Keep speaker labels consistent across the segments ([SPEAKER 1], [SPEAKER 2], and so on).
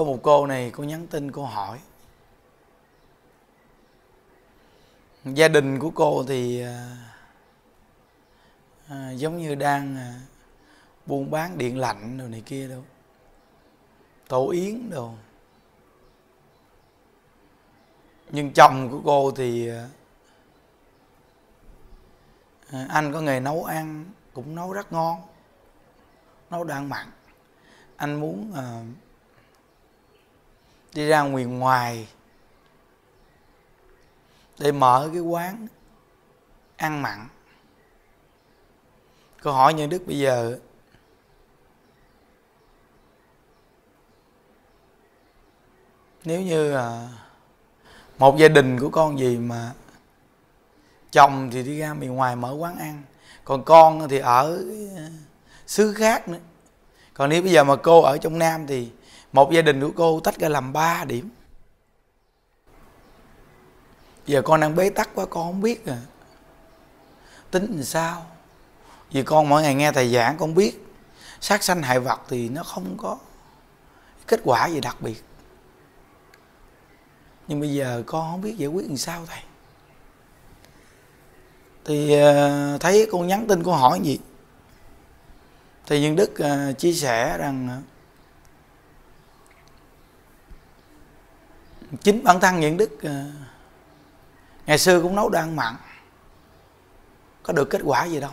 [SPEAKER 1] có một cô này cô nhắn tin cô hỏi gia đình của cô thì à, à, giống như đang à, buôn bán điện lạnh đồ này kia đâu tổ yến đồ nhưng chồng của cô thì à, à anh có nghề nấu ăn cũng nấu rất ngon nấu đồ mặn anh muốn à, đi ra ngoài ngoài để mở cái quán ăn mặn câu hỏi như đức bây giờ nếu như à, một gia đình của con gì mà chồng thì đi ra miền ngoài mở quán ăn còn con thì ở xứ khác nữa còn nếu bây giờ mà cô ở trong nam thì một gia đình của cô tách ra làm 3 điểm giờ con đang bế tắc quá con không biết à tính làm sao vì con mỗi ngày nghe thầy giảng con biết sát sanh hại vật thì nó không có kết quả gì đặc biệt nhưng bây giờ con không biết giải quyết làm sao thầy thì à, thấy con nhắn tin con hỏi gì thì nhân đức à, chia sẻ rằng à, chính bản thân những đức ờ, ngày xưa cũng nấu đồ ăn mặn có được kết quả gì đâu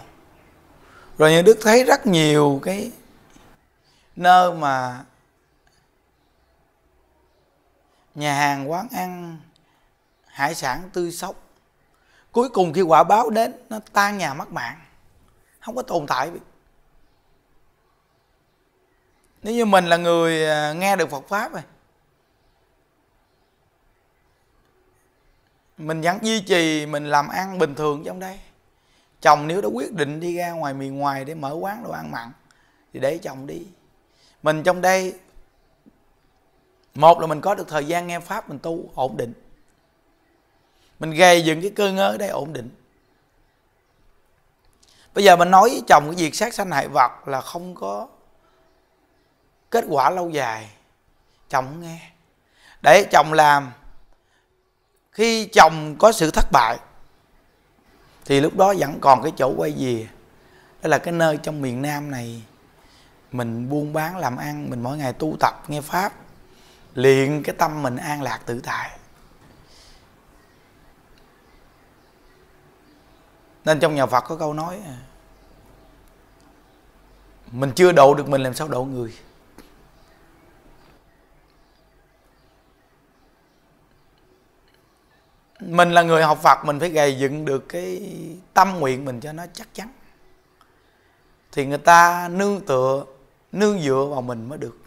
[SPEAKER 1] rồi những đức thấy rất nhiều cái nơi mà nhà hàng quán ăn hải sản tươi sống cuối cùng khi quả báo đến nó tan nhà mất mạng không có tồn tại nếu như mình là người ờ, nghe được phật pháp rồi mình vẫn duy trì mình làm ăn bình thường trong đây chồng nếu đã quyết định đi ra ngoài miền ngoài để mở quán đồ ăn mặn thì để chồng đi mình trong đây một là mình có được thời gian nghe pháp mình tu ổn định mình gây dựng cái cơ ngơ ở đây ổn định bây giờ mình nói với chồng cái việc sát sanh hại vật là không có kết quả lâu dài chồng nghe để chồng làm khi chồng có sự thất bại thì lúc đó vẫn còn cái chỗ quay về đó là cái nơi trong miền nam này mình buôn bán làm ăn mình mỗi ngày tu tập nghe pháp liền cái tâm mình an lạc tự tại nên trong nhà phật có câu nói mình chưa độ được mình làm sao độ người mình là người học Phật mình phải gầy dựng được cái tâm nguyện mình cho nó chắc chắn thì người ta nương tựa nương dựa vào mình mới được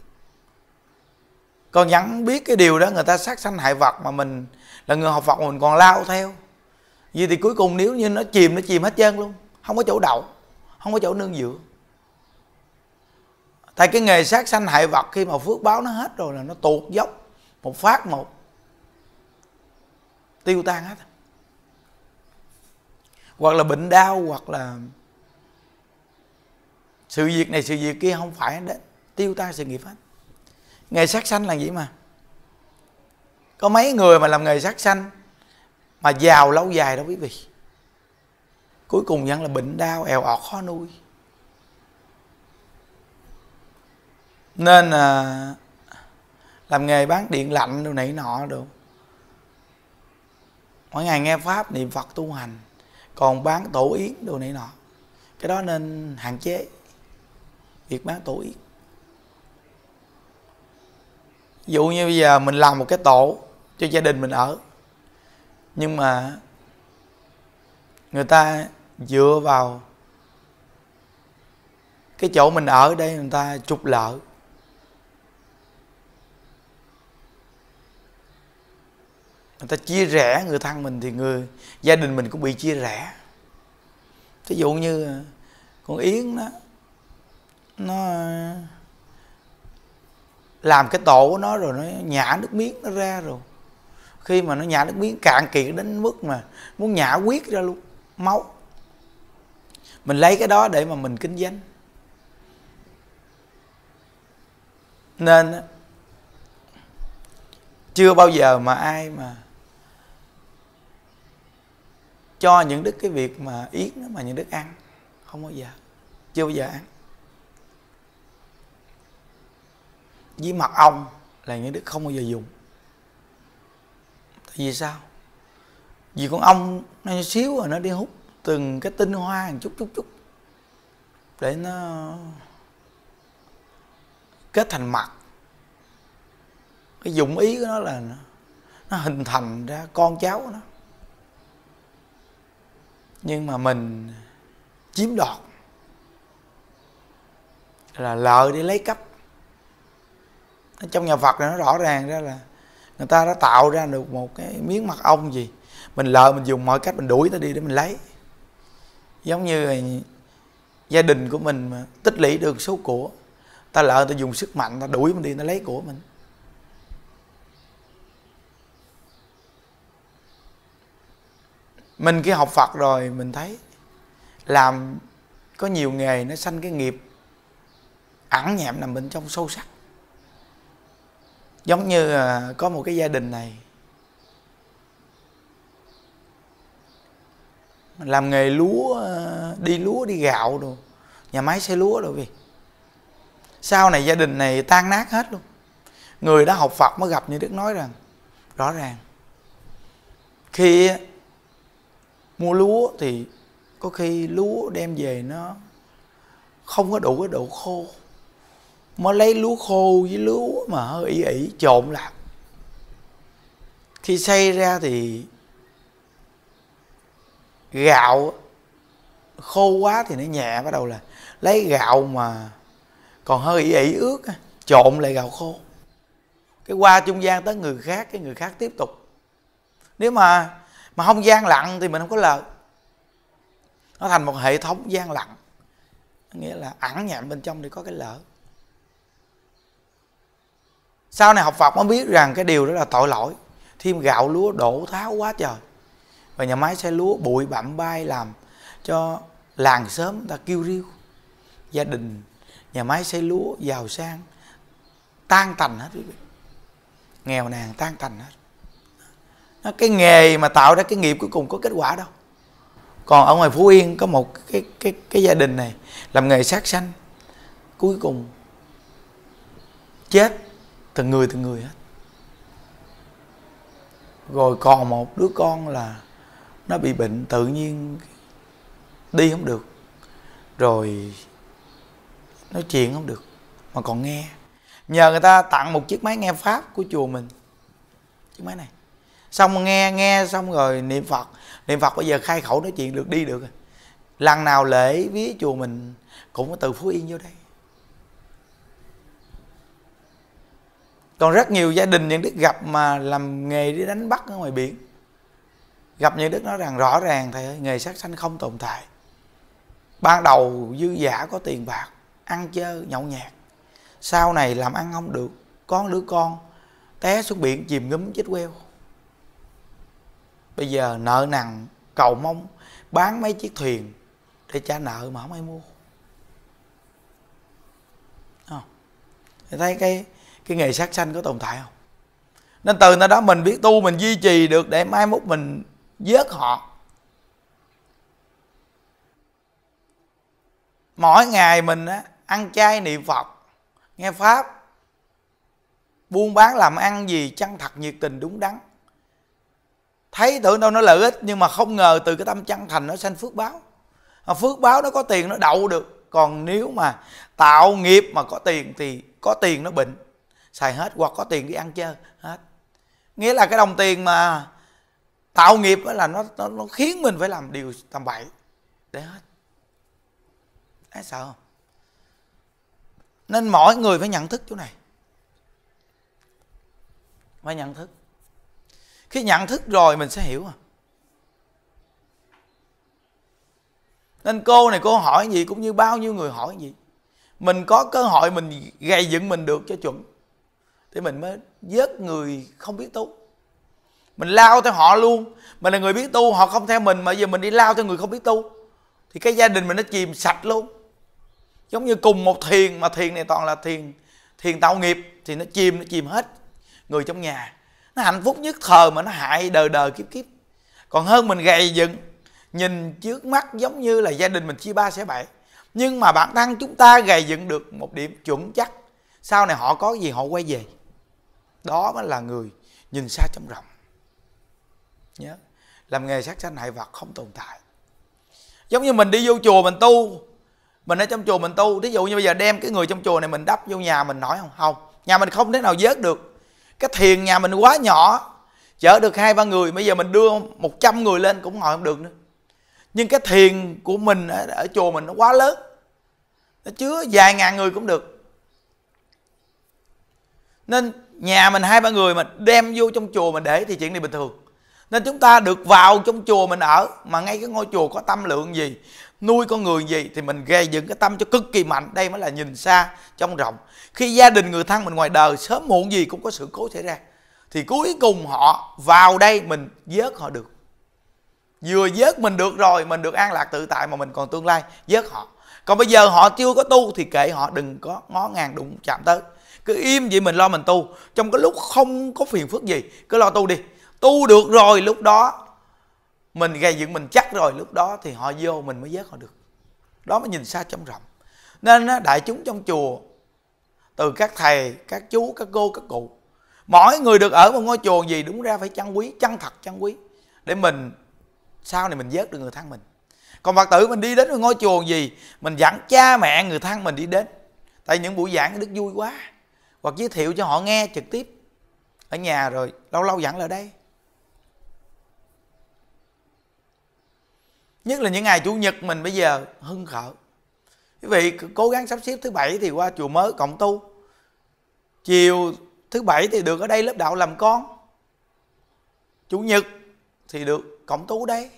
[SPEAKER 1] còn vẫn biết cái điều đó người ta sát sanh hại vật mà mình là người học Phật mình còn lao theo vậy thì cuối cùng nếu như nó chìm nó chìm hết trơn luôn không có chỗ đậu không có chỗ nương dựa tại cái nghề sát sanh hại vật khi mà phước báo nó hết rồi là nó tuột dốc một phát một tiêu tan hết hoặc là bệnh đau hoặc là sự việc này sự việc kia không phải đến tiêu tan sự nghiệp hết nghề sát sanh là gì mà có mấy người mà làm nghề sát sanh mà giàu lâu dài đâu quý vị cuối cùng vẫn là bệnh đau èo ọt khó nuôi nên à, làm nghề bán điện lạnh đồ này nọ được mỗi ngày nghe pháp niệm phật tu hành còn bán tổ yến đồ này nọ cái đó nên hạn chế việc bán tổ yến ví dụ như bây giờ mình làm một cái tổ cho gia đình mình ở nhưng mà người ta dựa vào cái chỗ mình ở đây người ta trục lợi người ta chia rẽ người thân mình thì người gia đình mình cũng bị chia rẽ thí dụ như à, con yến đó nó làm cái tổ của nó rồi nó nhả nước miếng nó ra rồi khi mà nó nhả nước miếng cạn kiệt đến mức mà muốn nhả huyết ra luôn máu mình lấy cái đó để mà mình kinh doanh nên chưa bao giờ mà ai mà cho những đức cái việc mà yến mà những đức ăn không bao giờ chưa bao giờ ăn với mật ong là những đức không bao giờ dùng tại vì sao vì con ong nó xíu rồi nó đi hút từng cái tinh hoa một chút chút chút để nó kết thành mặt cái dụng ý của nó là nó hình thành ra con cháu của nó nhưng mà mình chiếm đoạt là lợi để lấy cấp trong nhà Phật này nó rõ ràng ra là người ta đã tạo ra được một cái miếng mặt ong gì mình lợi mình dùng mọi cách mình đuổi nó đi để mình lấy giống như gia đình của mình mà tích lũy được số của ta lợi ta dùng sức mạnh ta đuổi mình đi ta lấy của mình mình khi học phật rồi mình thấy làm có nhiều nghề nó sanh cái nghiệp ẩn nhẹm nằm bên trong sâu sắc giống như à, có một cái gia đình này làm nghề lúa à, đi lúa đi gạo rồi nhà máy xe lúa rồi gì sau này gia đình này tan nát hết luôn người đã học phật mới gặp như đức nói rằng rõ ràng khi mua lúa thì có khi lúa đem về nó không có đủ cái độ khô mà lấy lúa khô với lúa mà hơi ỉ ỉ trộn lại khi xây ra thì gạo khô quá thì nó nhẹ bắt đầu là lấy gạo mà còn hơi ỉ ỉ ướt trộn lại gạo khô cái qua trung gian tới người khác cái người khác tiếp tục nếu mà mà không gian lặng thì mình không có lời nó thành một hệ thống gian lặng nghĩa là ẩn nhẹm bên trong thì có cái lỡ sau này học Phật mới biết rằng cái điều đó là tội lỗi thêm gạo lúa đổ tháo quá trời và nhà máy xe lúa bụi bặm bay làm cho làng sớm ta kêu riêu gia đình nhà máy xe lúa giàu sang tan tành hết quý vị nghèo nàn tan tành hết cái nghề mà tạo ra cái nghiệp cuối cùng có kết quả đâu còn ở ngoài phú yên có một cái cái cái gia đình này làm nghề sát sanh cuối cùng chết từng người từng người hết rồi còn một đứa con là nó bị bệnh tự nhiên đi không được rồi nói chuyện không được mà còn nghe nhờ người ta tặng một chiếc máy nghe pháp của chùa mình chiếc máy này xong nghe nghe xong rồi niệm phật niệm phật bây giờ khai khẩu nói chuyện được đi được lần nào lễ vía chùa mình cũng có từ phú yên vô đây còn rất nhiều gia đình những đức gặp mà làm nghề đi đánh bắt ở ngoài biển gặp những đức nói rằng rõ ràng thầy ơi nghề sát sanh không tồn tại ban đầu dư giả có tiền bạc ăn chơi nhậu nhẹt sau này làm ăn không được con đứa con té xuống biển chìm ngấm chết queo bây giờ nợ nặng cầu mong bán mấy chiếc thuyền để trả nợ mà không ai mua không thấy cái cái nghề sát sanh có tồn tại không nên từ nơi đó mình biết tu mình duy trì được để mai mốt mình giết họ mỗi ngày mình á, ăn chay niệm phật nghe pháp buôn bán làm ăn gì chăng thật nhiệt tình đúng đắn thấy tưởng đâu nó lợi ích nhưng mà không ngờ từ cái tâm chân thành nó sanh phước báo phước báo nó có tiền nó đậu được còn nếu mà tạo nghiệp mà có tiền thì có tiền nó bệnh xài hết hoặc có tiền đi ăn chơi hết nghĩa là cái đồng tiền mà tạo nghiệp là nó, nó nó khiến mình phải làm điều tầm bậy để hết ai sợ không nên mỗi người phải nhận thức chỗ này phải nhận thức khi nhận thức rồi mình sẽ hiểu à nên cô này cô hỏi gì cũng như bao nhiêu người hỏi gì mình có cơ hội mình gây dựng mình được cho chuẩn thì mình mới vớt người không biết tu mình lao theo họ luôn mình là người biết tu họ không theo mình mà giờ mình đi lao theo người không biết tu thì cái gia đình mình nó chìm sạch luôn giống như cùng một thiền mà thiền này toàn là thiền thiền tạo nghiệp thì nó chìm nó chìm hết người trong nhà nó hạnh phúc nhất thời mà nó hại đời đời kiếp kiếp còn hơn mình gầy dựng nhìn trước mắt giống như là gia đình mình chia ba sẽ bảy nhưng mà bản thân chúng ta gầy dựng được một điểm chuẩn chắc sau này họ có gì họ quay về đó mới là người nhìn xa trong rộng nhớ làm nghề sát sanh hại vật không tồn tại giống như mình đi vô chùa mình tu mình ở trong chùa mình tu thí dụ như bây giờ đem cái người trong chùa này mình đắp vô nhà mình nói không không nhà mình không thế nào vớt được cái thiền nhà mình quá nhỏ chở được hai ba người bây giờ mình đưa 100 người lên cũng ngồi không được nữa nhưng cái thiền của mình ở, chùa mình nó quá lớn nó chứa vài ngàn người cũng được nên nhà mình hai ba người mà đem vô trong chùa mình để thì chuyện này bình thường nên chúng ta được vào trong chùa mình ở mà ngay cái ngôi chùa có tâm lượng gì nuôi con người gì thì mình gây dựng cái tâm cho cực kỳ mạnh đây mới là nhìn xa trong rộng khi gia đình người thân mình ngoài đời sớm muộn gì cũng có sự cố xảy ra thì cuối cùng họ vào đây mình vớt họ được vừa vớt mình được rồi mình được an lạc tự tại mà mình còn tương lai vớt họ còn bây giờ họ chưa có tu thì kệ họ đừng có ngó ngàng đụng chạm tới cứ im vậy mình lo mình tu trong cái lúc không có phiền phức gì cứ lo tu đi tu được rồi lúc đó mình gây dựng mình chắc rồi lúc đó thì họ vô mình mới vớt họ được đó mới nhìn xa trông rộng nên đại chúng trong chùa từ các thầy các chú các cô các cụ mỗi người được ở một ngôi chùa gì đúng ra phải chăn quý chăn thật chăn quý để mình sau này mình vớt được người thân mình còn phật tử mình đi đến một ngôi chùa gì mình dẫn cha mẹ người thân mình đi đến tại những buổi giảng đức vui quá hoặc giới thiệu cho họ nghe trực tiếp ở nhà rồi lâu lâu dẫn lại đây nhất là những ngày chủ nhật mình bây giờ hưng khởi quý vị cố gắng sắp xếp thứ bảy thì qua chùa mới cộng tu chiều thứ bảy thì được ở đây lớp đạo làm con chủ nhật thì được cộng tu đấy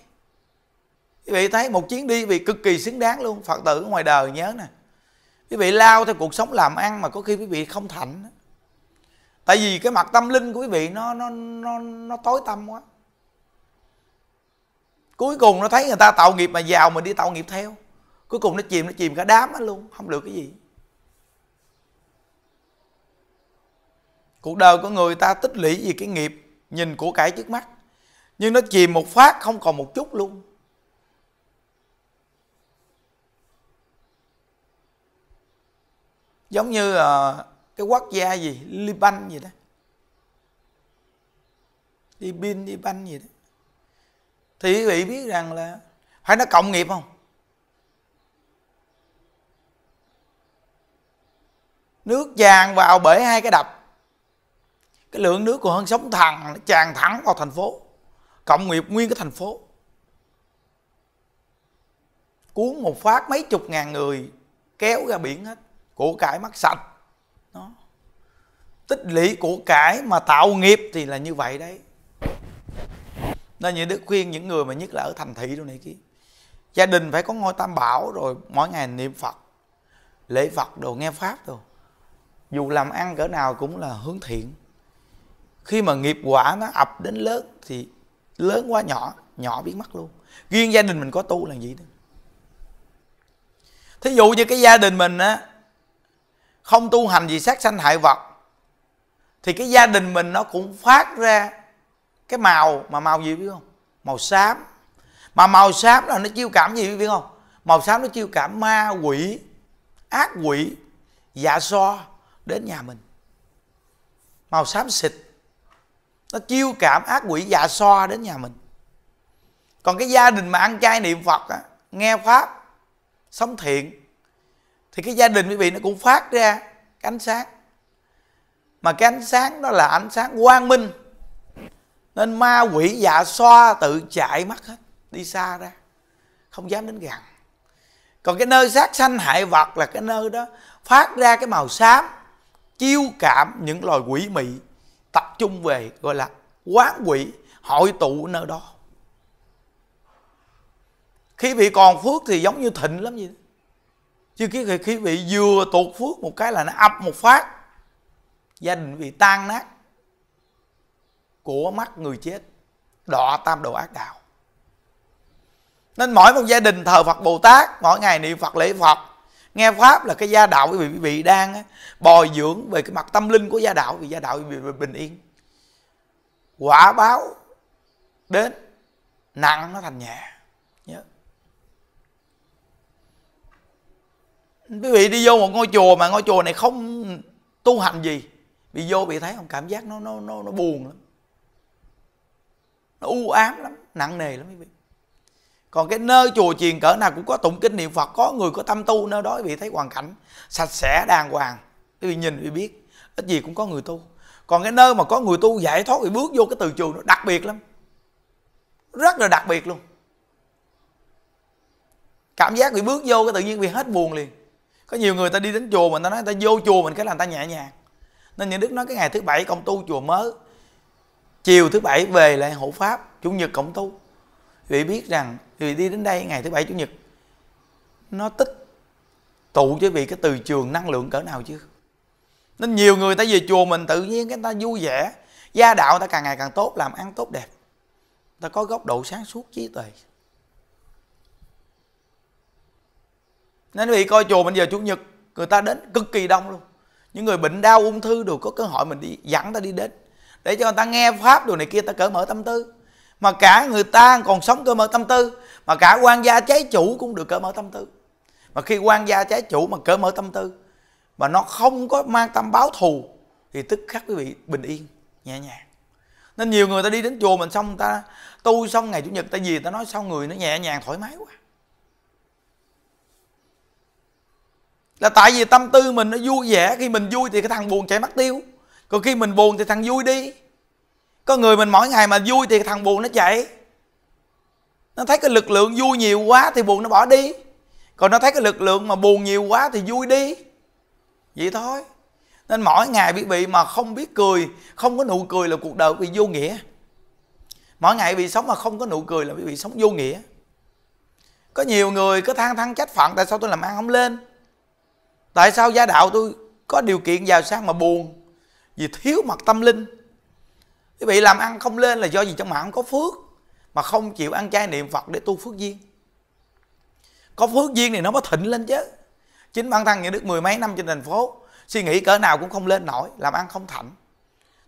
[SPEAKER 1] quý vị thấy một chuyến đi vì cực kỳ xứng đáng luôn phật tử ngoài đời nhớ nè quý vị lao theo cuộc sống làm ăn mà có khi quý vị không thành tại vì cái mặt tâm linh của quý vị nó nó nó nó tối tâm quá cuối cùng nó thấy người ta tạo nghiệp mà giàu mình đi tạo nghiệp theo cuối cùng nó chìm nó chìm cả đám hết luôn không được cái gì cuộc đời của người ta tích lũy vì cái nghiệp nhìn của cải trước mắt nhưng nó chìm một phát không còn một chút luôn giống như uh, cái quốc gia gì Liban gì đó Libin Liban gì đó thì quý vị biết rằng là phải nó cộng nghiệp không nước tràn vào bể hai cái đập cái lượng nước của hơn sóng thần nó tràn thẳng vào thành phố cộng nghiệp nguyên cái thành phố cuốn một phát mấy chục ngàn người kéo ra biển hết của cải mắc sạch đó. tích lũy của cải mà tạo nghiệp thì là như vậy đấy nên những đức khuyên những người mà nhất là ở thành thị đâu này kia gia đình phải có ngôi tam bảo rồi mỗi ngày niệm phật lễ phật đồ nghe pháp đồ dù làm ăn cỡ nào cũng là hướng thiện khi mà nghiệp quả nó ập đến lớn thì lớn quá nhỏ nhỏ biến mất luôn riêng gia đình mình có tu là gì đó thí dụ như cái gia đình mình á không tu hành gì sát sanh hại vật thì cái gia đình mình nó cũng phát ra cái màu mà màu gì biết không màu xám mà màu xám là nó chiêu cảm gì biết không màu xám nó chiêu cảm ma quỷ ác quỷ dạ so đến nhà mình màu xám xịt nó chiêu cảm ác quỷ dạ so đến nhà mình còn cái gia đình mà ăn chay niệm phật á, nghe pháp sống thiện thì cái gia đình quý vị nó cũng phát ra cái ánh sáng mà cái ánh sáng đó là ánh sáng quang minh nên ma quỷ dạ xoa tự chạy mất hết đi xa ra không dám đến gần còn cái nơi sát sanh hại vật là cái nơi đó phát ra cái màu xám chiêu cảm những loài quỷ mị tập trung về gọi là quán quỷ hội tụ nơi đó khi bị còn phước thì giống như thịnh lắm vậy chứ khi, khi bị vừa tuột phước một cái là nó ập một phát gia đình bị tan nát của mắt người chết đọa tam đồ ác đạo nên mỗi một gia đình thờ Phật Bồ Tát mỗi ngày niệm Phật lễ Phật nghe pháp là cái gia đạo quý vị quý vị đang bồi dưỡng về cái mặt tâm linh của gia đạo vì gia đạo quý vị bình yên quả báo đến nặng nó thành nhẹ nhớ quý vị đi vô một ngôi chùa mà ngôi chùa này không tu hành gì bị vô bị thấy không cảm giác nó nó nó, nó buồn lắm nó u ám lắm nặng nề lắm quý vị còn cái nơi chùa chiền cỡ nào cũng có tụng kinh niệm phật có người có tâm tu nơi đó quý vị thấy hoàn cảnh sạch sẽ đàng hoàng quý vị nhìn quý vị biết ít gì cũng có người tu còn cái nơi mà có người tu giải thoát thì bước vô cái từ chùa nó đặc biệt lắm rất là đặc biệt luôn cảm giác bị bước vô cái tự nhiên bị hết buồn liền có nhiều người ta đi đến chùa mình ta nói người ta vô chùa mình cái là người ta nhẹ nhàng nên những đức nói cái ngày thứ bảy công tu chùa mới chiều thứ bảy về lại hộ pháp chủ nhật cộng tu vì biết rằng vì đi đến đây ngày thứ bảy chủ nhật nó tích tụ cho vị cái từ trường năng lượng cỡ nào chứ nên nhiều người ta về chùa mình tự nhiên cái ta vui vẻ gia đạo ta càng ngày càng tốt làm ăn tốt đẹp ta có góc độ sáng suốt trí tuệ nên vì coi chùa mình giờ chủ nhật người ta đến cực kỳ đông luôn những người bệnh đau ung thư đều có cơ hội mình đi dẫn ta đi đến để cho người ta nghe pháp đồ này kia ta cởi mở tâm tư mà cả người ta còn sống cởi mở tâm tư mà cả quan gia trái chủ cũng được cởi mở tâm tư mà khi quan gia trái chủ mà cởi mở tâm tư mà nó không có mang tâm báo thù thì tức khắc quý vị bình yên nhẹ nhàng nên nhiều người ta đi đến chùa mình xong người ta tu xong ngày chủ nhật ta gì ta nói sao người nó nhẹ nhàng thoải mái quá là tại vì tâm tư mình nó vui vẻ khi mình vui thì cái thằng buồn chạy mất tiêu còn khi mình buồn thì thằng vui đi có người mình mỗi ngày mà vui thì thằng buồn nó chạy nó thấy cái lực lượng vui nhiều quá thì buồn nó bỏ đi còn nó thấy cái lực lượng mà buồn nhiều quá thì vui đi vậy thôi nên mỗi ngày bị bị mà không biết cười không có nụ cười là cuộc đời bị vô nghĩa mỗi ngày bị sống mà không có nụ cười là bị bị sống vô nghĩa có nhiều người cứ than than trách phận tại sao tôi làm ăn không lên tại sao gia đạo tôi có điều kiện giàu sang mà buồn vì thiếu mặt tâm linh quý vị làm ăn không lên là do gì trong mạng không có phước mà không chịu ăn chay niệm phật để tu phước duyên có phước duyên thì nó mới thịnh lên chứ chính bản thân những đức mười mấy năm trên thành phố suy nghĩ cỡ nào cũng không lên nổi làm ăn không thạnh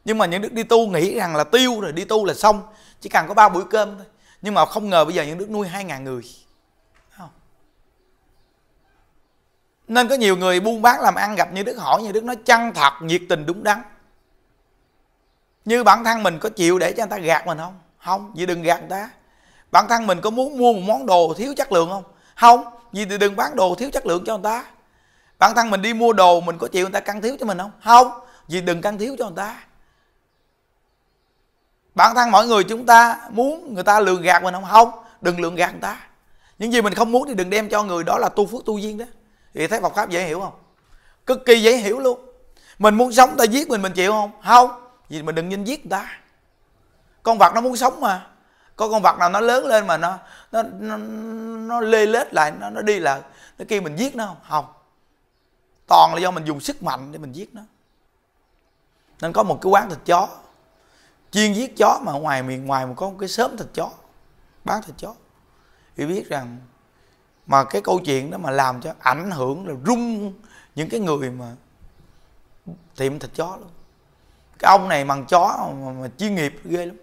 [SPEAKER 1] nhưng mà những đức đi tu nghĩ rằng là tiêu rồi đi tu là xong chỉ cần có ba buổi cơm thôi nhưng mà không ngờ bây giờ những đức nuôi hai ngàn người nên có nhiều người buôn bán làm ăn gặp như đức hỏi như đức nói chân thật nhiệt tình đúng đắn như bản thân mình có chịu để cho người ta gạt mình không không vì đừng gạt người ta bản thân mình có muốn mua một món đồ thiếu chất lượng không không vì thì đừng bán đồ thiếu chất lượng cho người ta bản thân mình đi mua đồ mình có chịu người ta căng thiếu cho mình không không vì đừng căng thiếu cho người ta bản thân mọi người chúng ta muốn người ta lường gạt mình không không đừng lường gạt người ta những gì mình không muốn thì đừng đem cho người đó là tu phước tu duyên đó thì thấy Phật pháp dễ hiểu không cực kỳ dễ hiểu luôn mình muốn sống ta giết mình mình chịu không không vì mình đừng nên giết người ta con vật nó muốn sống mà có con vật nào nó lớn lên mà nó nó nó, nó lê lết lại nó nó đi là nó kêu mình giết nó không không toàn là do mình dùng sức mạnh để mình giết nó nên có một cái quán thịt chó chuyên giết chó mà ngoài miền ngoài mà có một cái sớm thịt chó bán thịt chó thì biết rằng mà cái câu chuyện đó mà làm cho ảnh hưởng là rung những cái người mà tiệm thịt chó luôn cái ông này bằng chó mà, mà chuyên nghiệp ghê lắm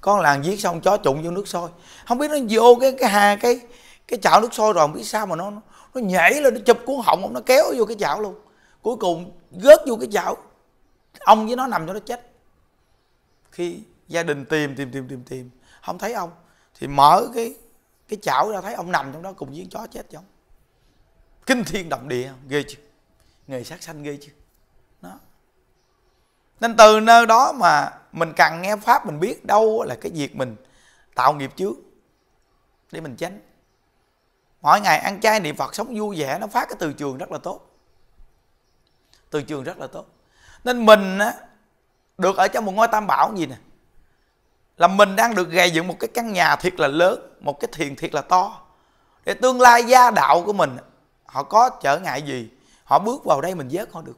[SPEAKER 1] con làng giết xong chó trụng vô nước sôi không biết nó vô cái cái hà cái cái chảo nước sôi rồi không biết sao mà nó nó nhảy lên nó chụp cuốn họng ông nó kéo vô cái chảo luôn cuối cùng gớt vô cái chảo ông với nó nằm cho nó chết khi gia đình tìm tìm tìm tìm tìm không thấy ông thì mở cái cái chảo ra thấy ông nằm trong đó cùng với chó chết trong. kinh thiên động địa ghê chứ, nghề sát sanh ghê chứ nên từ nơi đó mà mình cần nghe pháp mình biết đâu là cái việc mình tạo nghiệp trước để mình tránh mỗi ngày ăn chay niệm phật sống vui vẻ nó phát cái từ trường rất là tốt từ trường rất là tốt nên mình á, được ở trong một ngôi tam bảo gì nè là mình đang được gây dựng một cái căn nhà thiệt là lớn một cái thiền thiệt là to để tương lai gia đạo của mình họ có trở ngại gì họ bước vào đây mình vớt họ được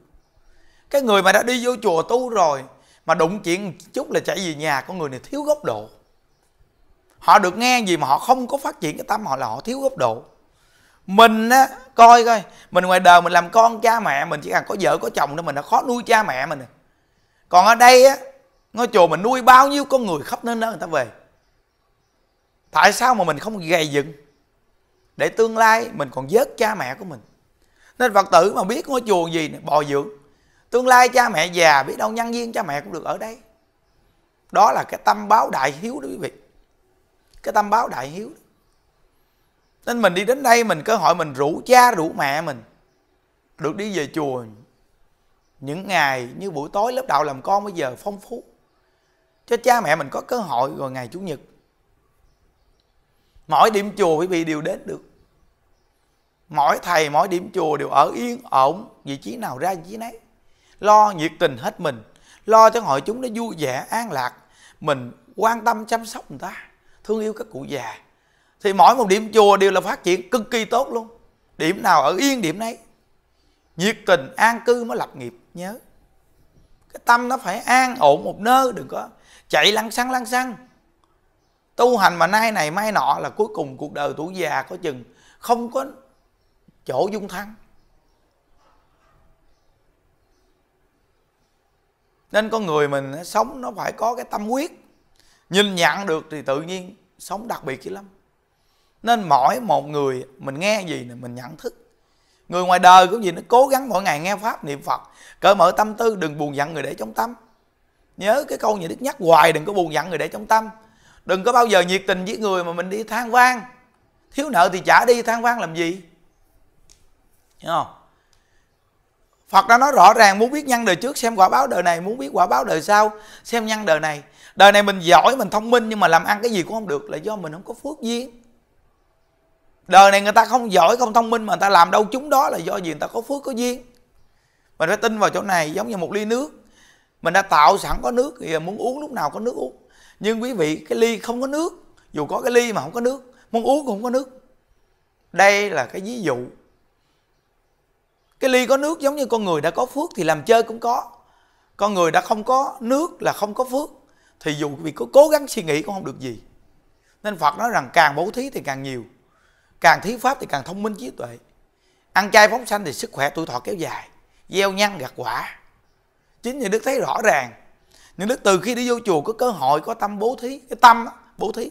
[SPEAKER 1] cái người mà đã đi vô chùa tu rồi mà đụng chuyện chút là chạy về nhà con người này thiếu góc độ họ được nghe gì mà họ không có phát triển cái tâm họ là họ thiếu góc độ mình á coi coi mình ngoài đời mình làm con cha mẹ mình chỉ cần có vợ có chồng đó mình đã khó nuôi cha mẹ mình còn ở đây á ngôi chùa mình nuôi bao nhiêu con người khắp nơi đó người ta về tại sao mà mình không gầy dựng để tương lai mình còn vớt cha mẹ của mình nên phật tử mà biết ngôi chùa gì này, bồi dưỡng tương lai cha mẹ già biết đâu nhân viên cha mẹ cũng được ở đây đó là cái tâm báo đại hiếu đó quý vị cái tâm báo đại hiếu đó. nên mình đi đến đây mình cơ hội mình rủ cha rủ mẹ mình được đi về chùa những ngày như buổi tối lớp đạo làm con bây giờ phong phú cho cha mẹ mình có cơ hội rồi ngày chủ nhật mỗi điểm chùa quý vị đều đến được mỗi thầy mỗi điểm chùa đều ở yên ổn vị trí nào ra vị trí nấy lo nhiệt tình hết mình lo cho hội chúng nó vui vẻ an lạc mình quan tâm chăm sóc người ta thương yêu các cụ già thì mỗi một điểm chùa đều là phát triển cực kỳ tốt luôn điểm nào ở yên điểm nấy nhiệt tình an cư mới lập nghiệp nhớ cái tâm nó phải an ổn một nơi đừng có chạy lăng xăng lăng xăng tu hành mà nay này mai nọ là cuối cùng cuộc đời tuổi già có chừng không có chỗ dung thăng nên con người mình sống nó phải có cái tâm huyết nhìn nhận được thì tự nhiên sống đặc biệt dữ lắm nên mỗi một người mình nghe gì là mình nhận thức người ngoài đời cũng gì nó cố gắng mỗi ngày nghe pháp niệm phật cởi mở tâm tư đừng buồn giận người để trong tâm nhớ cái câu nhà đức nhắc hoài đừng có buồn giận người để trong tâm đừng có bao giờ nhiệt tình với người mà mình đi than vang thiếu nợ thì trả đi than vang làm gì hiểu không Phật đã nói rõ ràng muốn biết nhân đời trước xem quả báo đời này Muốn biết quả báo đời sau xem nhân đời này Đời này mình giỏi, mình thông minh Nhưng mà làm ăn cái gì cũng không được Là do mình không có phước duyên Đời này người ta không giỏi, không thông minh Mà người ta làm đâu chúng đó là do gì người ta có phước, có duyên Mình phải tin vào chỗ này giống như một ly nước Mình đã tạo sẵn có nước Thì muốn uống lúc nào có nước uống Nhưng quý vị cái ly không có nước Dù có cái ly mà không có nước Muốn uống cũng không có nước Đây là cái ví dụ cái ly có nước giống như con người đã có phước thì làm chơi cũng có con người đã không có nước là không có phước thì dù vì có cố gắng suy nghĩ cũng không được gì nên phật nói rằng càng bố thí thì càng nhiều càng thí pháp thì càng thông minh trí tuệ ăn chay phóng sanh thì sức khỏe tuổi thọ kéo dài gieo nhăn gặt quả chính như đức thấy rõ ràng những đức từ khi đi vô chùa có cơ hội có tâm bố thí cái tâm bố thí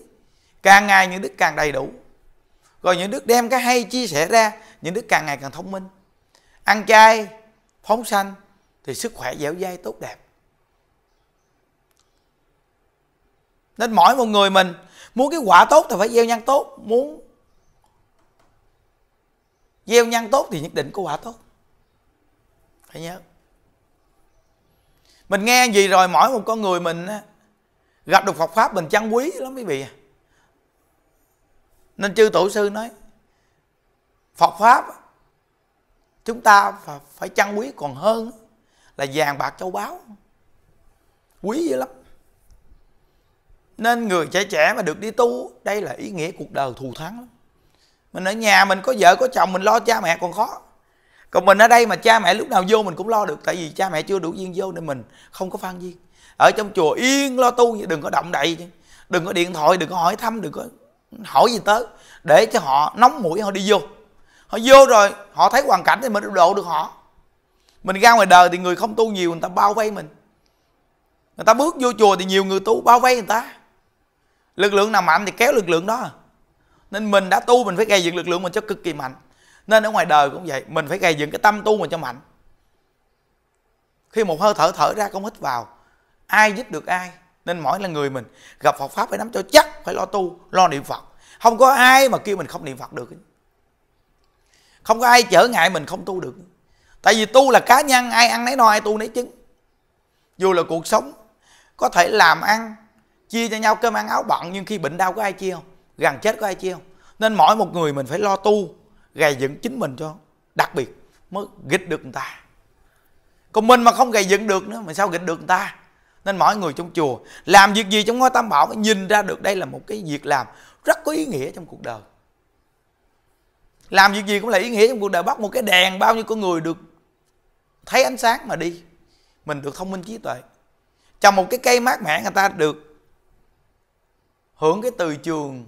[SPEAKER 1] càng ngày những đức càng đầy đủ rồi những đức đem cái hay chia sẻ ra những đức càng ngày càng thông minh ăn chay phóng sanh thì sức khỏe dẻo dai tốt đẹp nên mỗi một người mình muốn cái quả tốt thì phải gieo nhân tốt muốn gieo nhân tốt thì nhất định có quả tốt phải nhớ mình nghe gì rồi mỗi một con người mình gặp được Phật pháp mình trân quý lắm quý vị à. nên chư tổ sư nói Phật pháp chúng ta phải chăn quý còn hơn là vàng bạc châu báu quý dữ lắm nên người trẻ trẻ mà được đi tu đây là ý nghĩa cuộc đời thù thắng lắm mình ở nhà mình có vợ có chồng mình lo cha mẹ còn khó còn mình ở đây mà cha mẹ lúc nào vô mình cũng lo được tại vì cha mẹ chưa đủ duyên vô nên mình không có phan duyên ở trong chùa yên lo tu đừng có động đậy đừng có điện thoại đừng có hỏi thăm đừng có hỏi gì tới để cho họ nóng mũi họ đi vô họ vô rồi họ thấy hoàn cảnh thì mình độ được họ mình ra ngoài đời thì người không tu nhiều người ta bao vây mình người ta bước vô chùa thì nhiều người tu bao vây người ta lực lượng nào mạnh thì kéo lực lượng đó nên mình đã tu mình phải gây dựng lực lượng mình cho cực kỳ mạnh nên ở ngoài đời cũng vậy mình phải gây dựng cái tâm tu mình cho mạnh khi một hơi thở thở ra không hít vào ai giúp được ai nên mỗi là người mình gặp Phật pháp phải nắm cho chắc phải lo tu lo niệm Phật không có ai mà kêu mình không niệm Phật được không có ai trở ngại mình không tu được tại vì tu là cá nhân ai ăn nấy no ai tu nấy chứng dù là cuộc sống có thể làm ăn chia cho nhau cơm ăn áo bận nhưng khi bệnh đau có ai chia không gần chết có ai chia không nên mỗi một người mình phải lo tu gầy dựng chính mình cho đặc biệt mới gịch được người ta còn mình mà không gầy dựng được nữa mà sao gịch được người ta nên mỗi người trong chùa làm việc gì trong ngôi tam bảo nhìn ra được đây là một cái việc làm rất có ý nghĩa trong cuộc đời làm việc gì cũng là ý nghĩa trong cuộc đời bắt một cái đèn bao nhiêu con người được thấy ánh sáng mà đi mình được thông minh trí tuệ trồng một cái cây mát mẻ người ta được hưởng cái từ trường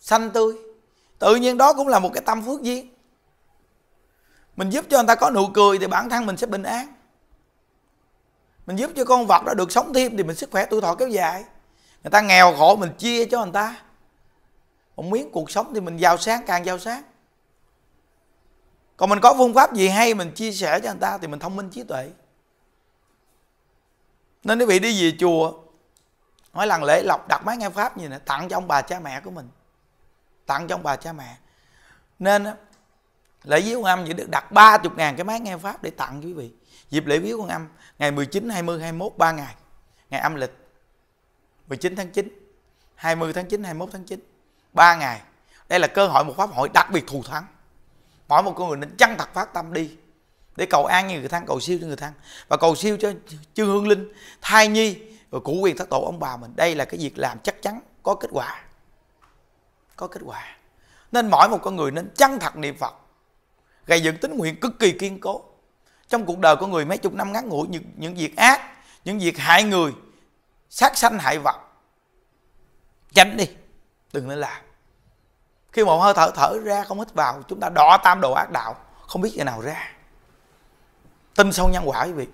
[SPEAKER 1] xanh tươi tự nhiên đó cũng là một cái tâm phước duyên mình giúp cho người ta có nụ cười thì bản thân mình sẽ bình an mình giúp cho con vật đó được sống thêm thì mình sức khỏe tuổi thọ kéo dài người ta nghèo khổ mình chia cho người ta còn miếng cuộc sống thì mình giàu sáng càng giàu sáng còn mình có phương pháp gì hay mình chia sẻ cho người ta thì mình thông minh trí tuệ nên quý vị đi về chùa nói lần lễ lọc đặt máy nghe pháp gì nè tặng cho ông bà cha mẹ của mình tặng cho ông bà cha mẹ nên lễ viếu quan âm chỉ được đặt 30 ngàn cái máy nghe pháp để tặng quý vị dịp lễ viếng quan âm ngày 19, 20, 21 3 ngày ngày âm lịch 19 tháng 9 20 tháng 9, 21 tháng 9 3 ngày đây là cơ hội một pháp hội đặc biệt thù thắng mỗi một con người nên chân thật phát tâm đi để cầu an như người thân cầu siêu cho người thân và cầu siêu cho chư hương linh thai nhi và Củ quyền thất tổ ông bà mình đây là cái việc làm chắc chắn có kết quả có kết quả nên mỗi một con người nên chân thật niệm phật gây dựng tính nguyện cực kỳ kiên cố trong cuộc đời con người mấy chục năm ngắn ngủi những, những việc ác những việc hại người sát sanh hại vật tránh đi đừng nên làm khi một hơi thở thở ra không hít vào chúng ta đỏ tam đồ ác đạo không biết giờ nào ra tin sâu nhân quả quý vị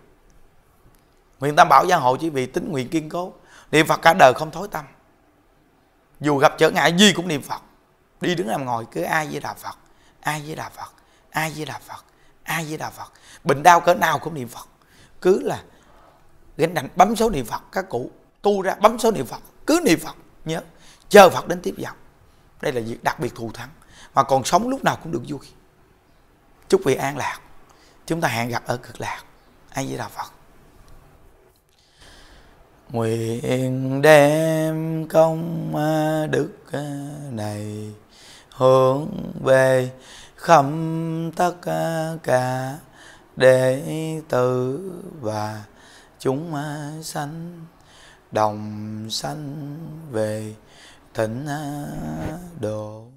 [SPEAKER 1] nguyện tam bảo gia hộ chỉ vì tính nguyện kiên cố niệm phật cả đời không thối tâm dù gặp trở ngại gì cũng niệm phật đi đứng làm ngồi cứ ai với đà phật ai với đà phật ai với đà phật ai với đà phật bệnh đau cỡ nào cũng niệm phật cứ là gánh nặng bấm số niệm phật các cụ tu ra bấm số niệm phật cứ niệm phật nhớ chờ Phật đến tiếp dòng đây là việc đặc biệt thù thắng mà còn sống lúc nào cũng được vui chúc vị an lạc chúng ta hẹn gặp ở cực lạc ai với đạo Phật nguyện đem công đức này hướng về khắp tất cả đệ tử và chúng sanh đồng sanh về thịnh độ